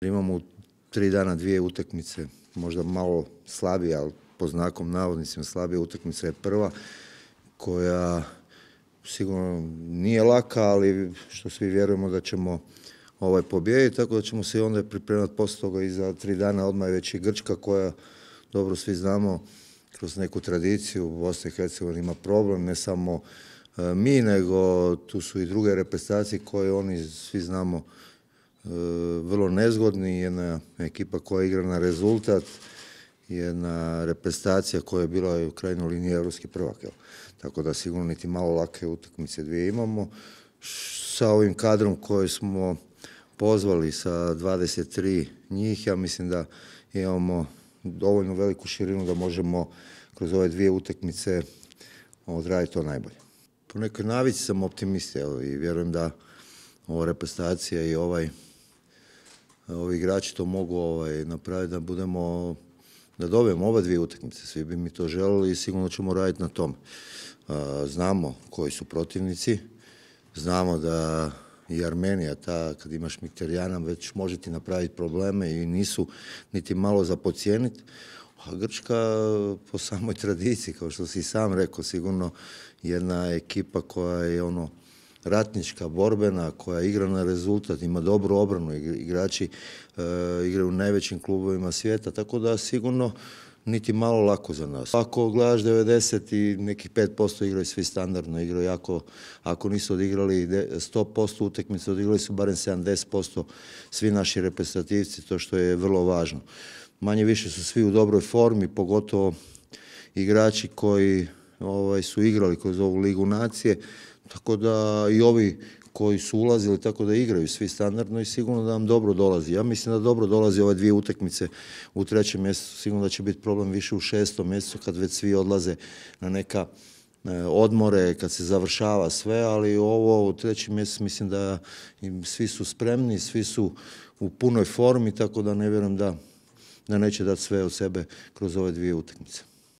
Imamo u tri dana dvije utakmice, možda malo slabije, ali po znakom navodnicima slabija utakmica je prva koja sigurno nije laka, ali što svi vjerujemo da ćemo ovaj pobijediti, tako da ćemo se i onda pripremati poslije toga i za tri dana odmah već i Grčka koja, dobro svi znamo, kroz neku tradiciju Bosni i Hercegovini ima problem, ne samo e, mi, nego tu su i druge reprezentacije koje oni svi znamo E, vrlo nezgodni, jedna ekipa koja igra na rezultat, jedna reprezentacija koja je bila u krajnjoj liniji europski prvak. Tako da sigurno niti malo lake utakmice dvije imamo. Sa ovim kadrom koji smo pozvali sa 23 njih, ja mislim da imamo dovoljno veliku širinu da možemo kroz ove dvije utakmice odraditi to najbolje. Po nekoj navici sam optimist i vjerujem da ova reprezentacija i ovaj ovi igrači to mogu ovaj, napraviti da budemo da dobijemo ove dvije utakmice. Svi bi mi to želili i sigurno ćemo raditi na tom. Znamo koji su protivnici, znamo da i Armenija, ta kad imaš Mikterijana, već može ti napraviti probleme i nisu niti malo za pocijeniti. A Grčka po samoj tradiciji, kao što si sam rekao, sigurno jedna ekipa koja je ono ratnička, borbena, koja igra na rezultat, ima dobru obranu, igrači e, igraju u najvećim klubovima svijeta, tako da sigurno niti malo lako za nas. Ako gledaš 90 i nekih 5% igraju svi standardno, igraju jako, ako nisu odigrali 100% utekmice, odigrali su barem 70% svi naši reprezentativci, to što je vrlo važno. Manje više su svi u dobroj formi, pogotovo igrači koji ovaj, su igrali kroz ovu ligu nacije, tako da i ovi koji su ulazili tako da igraju svi standardno i sigurno da nam dobro dolazi. Ja mislim da dobro dolazi ove dvije utakmice u trećem mjesecu, sigurno da će biti problem više u šestom mjesecu kad već svi odlaze na neka e, odmore, kad se završava sve, ali ovo u trećem mjesecu mislim da svi su spremni, svi su u punoj formi, tako da ne vjerujem da, neće dati sve od sebe kroz ove dvije utakmice.